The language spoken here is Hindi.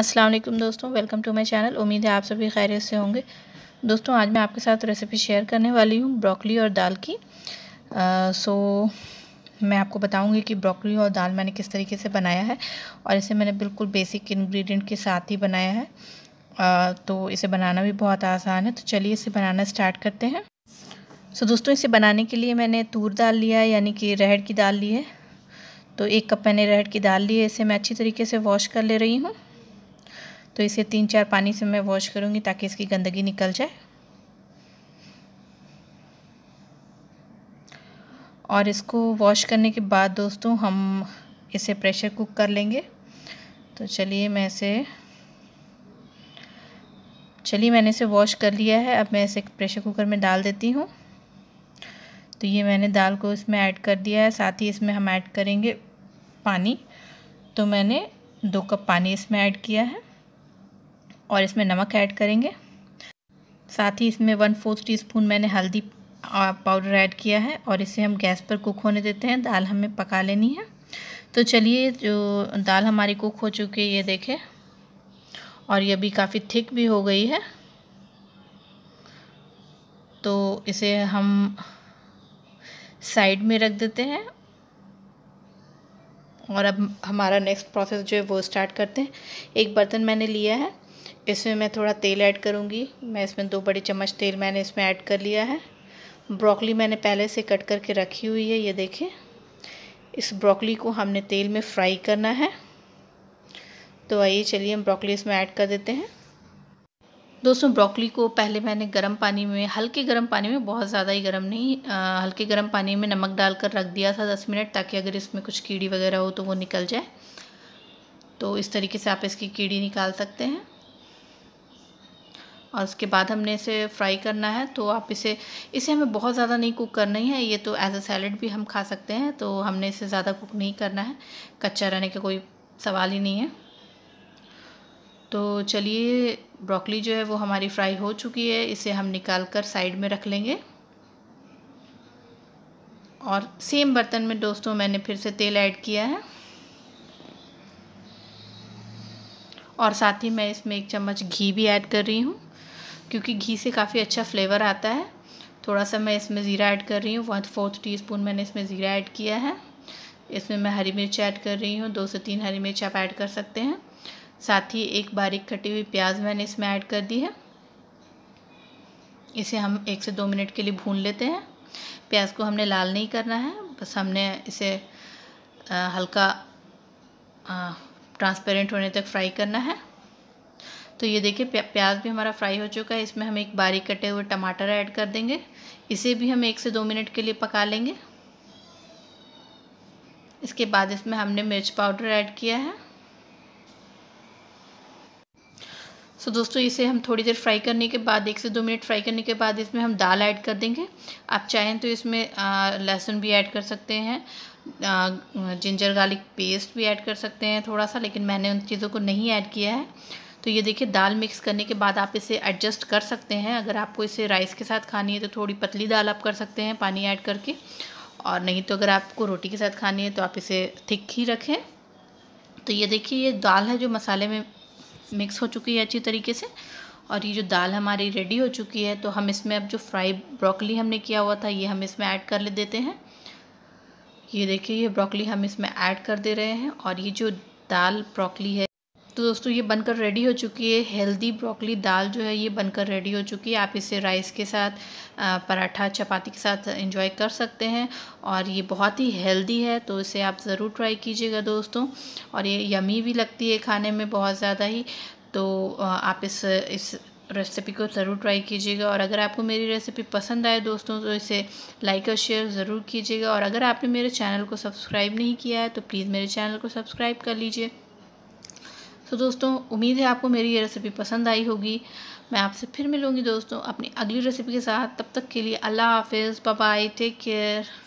अस्सलाम वालेकुम दोस्तों वेलकम टू माय चैनल उम्मीद है आप सभी खैरियत से होंगे दोस्तों आज मैं आपके साथ रेसिपी शेयर करने वाली हूँ ब्रोकली और दाल की आ, सो मैं आपको बताऊंगी कि ब्रोकली और दाल मैंने किस तरीके से बनाया है और इसे मैंने बिल्कुल बेसिक इन्ग्रीडियंट के साथ ही बनाया है आ, तो इसे बनाना भी बहुत आसान है तो चलिए इसे बनाना स्टार्ट करते हैं सो दोस्तों इसे बनाने के लिए मैंने तूर दाल लिया है यानी कि रहड़ की दाल ली है तो एक कप मैंने रेहड़ की दाल ली है इसे मैं अच्छी तरीके से वॉश कर ले रही हूँ तो इसे तीन चार पानी से मैं वॉश करूँगी ताकि इसकी गंदगी निकल जाए और इसको वॉश करने के बाद दोस्तों हम इसे प्रेशर कुक कर लेंगे तो चलिए मैं इसे चलिए मैंने इसे वॉश कर लिया है अब मैं इसे प्रेशर कुकर में डाल देती हूँ तो ये मैंने दाल को इसमें ऐड कर दिया है साथ ही इसमें हम ऐड करेंगे पानी तो मैंने दो कप पानी इसमें ऐड किया है और इसमें नमक ऐड करेंगे साथ ही इसमें वन फोर्थ टीस्पून मैंने हल्दी पाउडर ऐड किया है और इसे हम गैस पर कुक होने देते हैं दाल हमें पका लेनी है तो चलिए जो दाल हमारी कुक हो चुकी है ये देखें और ये भी काफ़ी थिक भी हो गई है तो इसे हम साइड में रख देते हैं और अब हमारा नेक्स्ट प्रोसेस जो है वो स्टार्ट करते हैं एक बर्तन मैंने लिया है इसमें मैं थोड़ा तेल ऐड करूँगी मैं इसमें दो बड़े चम्मच तेल मैंने इसमें ऐड कर लिया है ब्रोकली मैंने पहले से कट करके रखी हुई है ये देखें इस ब्रोकली को हमने तेल में फ्राई करना है तो आइए चलिए हम ब्रोकली इसमें ऐड कर देते हैं दोस्तों ब्रोकली को पहले मैंने गर्म पानी में हल्के गर्म पानी में बहुत ज़्यादा ही गर्म नहीं हल्के गर्म पानी में नमक डालकर रख दिया था दस मिनट ताकि अगर इसमें कुछ कीड़ी वगैरह हो तो वो निकल जाए तो इस तरीके से आप इसकी कीड़ी निकाल सकते हैं और उसके बाद हमने इसे फ्राई करना है तो आप इसे इसे हमें बहुत ज़्यादा नहीं कुक करना ही है ये तो एज अ सैलड भी हम खा सकते हैं तो हमने इसे ज़्यादा कुक नहीं करना है कच्चा रहने का कोई सवाल ही नहीं है तो चलिए ब्रोकली जो है वो हमारी फ्राई हो चुकी है इसे हम निकाल कर साइड में रख लेंगे और सेम बर्तन में दोस्तों मैंने फिर से तेल ऐड किया है और साथ ही मैं इसमें एक चम्मच घी भी ऐड कर रही हूँ क्योंकि घी से काफ़ी अच्छा फ्लेवर आता है थोड़ा सा मैं इसमें ज़ीरा ऐड कर रही हूँ वन फोर्थ टी स्पून मैंने इसमें ज़ीरा ऐड किया है इसमें मैं हरी मिर्च ऐड कर रही हूँ दो से तीन हरी मिर्च आप ऐड कर सकते हैं साथ ही एक बारीक कटी हुई प्याज मैंने इसमें ऐड कर दी है इसे हम एक से दो मिनट के लिए भून लेते हैं प्याज को हमने लाल नहीं करना है बस हमने इसे आ, हल्का ट्रांसपेरेंट होने तक फ्राई करना है तो ये देखिए प्याज भी हमारा फ्राई हो चुका है इसमें हम एक बारीक कटे हुए टमाटर ऐड कर देंगे इसे भी हम एक से दो मिनट के लिए पका लेंगे इसके बाद इसमें हमने मिर्च पाउडर ऐड किया है सो so, दोस्तों इसे हम थोड़ी देर फ्राई करने के बाद एक से दो मिनट फ्राई करने के बाद इसमें हम दाल ऐड कर देंगे आप चाहें तो इसमें लहसुन भी ऐड कर सकते हैं आ, जिंजर गार्लिक पेस्ट भी ऐड कर सकते हैं थोड़ा सा लेकिन मैंने उन चीज़ों को नहीं ऐड किया है तो ये देखिए दाल मिक्स करने के बाद आप इसे एडजस्ट कर सकते हैं अगर आपको इसे राइस के साथ खानी है तो थोड़ी पतली दाल आप कर सकते हैं पानी ऐड करके और नहीं तो अगर आपको रोटी के साथ खानी है तो आप इसे थिक ही रखें तो ये देखिए ये दाल है जो मसाले में मिक्स हो चुकी है अच्छी तरीके से और ये जो दाल हमारी रेडी हो चुकी है तो हम इसमें अब जो फ्राई ब्रोकली हमने किया हुआ था ये हम इसमें ऐड कर ले देते हैं ये देखिए ये ब्रोकली हम इसमें ऐड कर दे रहे हैं और ये जो दाल ब्रोकली है तो दोस्तों ये बनकर रेडी हो चुकी है हेल्दी ब्रोकली दाल जो है ये बनकर रेडी हो चुकी है आप इसे राइस के साथ पराठा चपाती के साथ एंजॉय कर सकते हैं और ये बहुत ही हेल्दी है तो इसे आप ज़रूर ट्राई कीजिएगा दोस्तों और ये यमी भी लगती है खाने में बहुत ज़्यादा ही तो आप इस इस रेसिपी को ज़रूर ट्राई कीजिएगा और अगर आपको मेरी रेसिपी पसंद आए दोस्तों तो इसे लाइक और शेयर ज़रूर कीजिएगा और अगर आपने मेरे चैनल को सब्सक्राइब नहीं किया है तो प्लीज़ मेरे चैनल को सब्सक्राइब कर लीजिए तो दोस्तों उम्मीद है आपको मेरी ये रेसिपी पसंद आई होगी मैं आपसे फिर मिलूँगी दोस्तों अपनी अगली रेसिपी के साथ तब तक के लिए अल्लाह हाफिज़ बाय टेक केयर